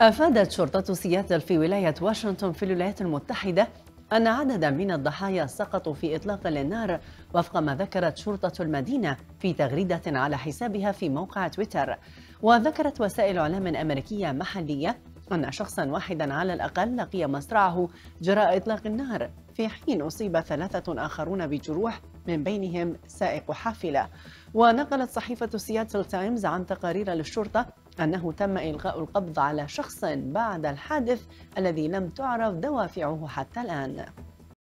أفادت شرطة سياتل في ولاية واشنطن في الولايات المتحدة أن عددا من الضحايا سقطوا في إطلاق النار وفق ما ذكرت شرطة المدينة في تغريدة على حسابها في موقع تويتر وذكرت وسائل إعلام أمريكية محلية أن شخصا واحدا على الأقل لقي مصرعه جراء إطلاق النار في حين أصيب ثلاثة آخرون بجروح من بينهم سائق حافلة ونقلت صحيفة سياتل تايمز عن تقارير للشرطة أنه تم إلغاء القبض على شخص بعد الحادث الذي لم تعرف دوافعه حتى الآن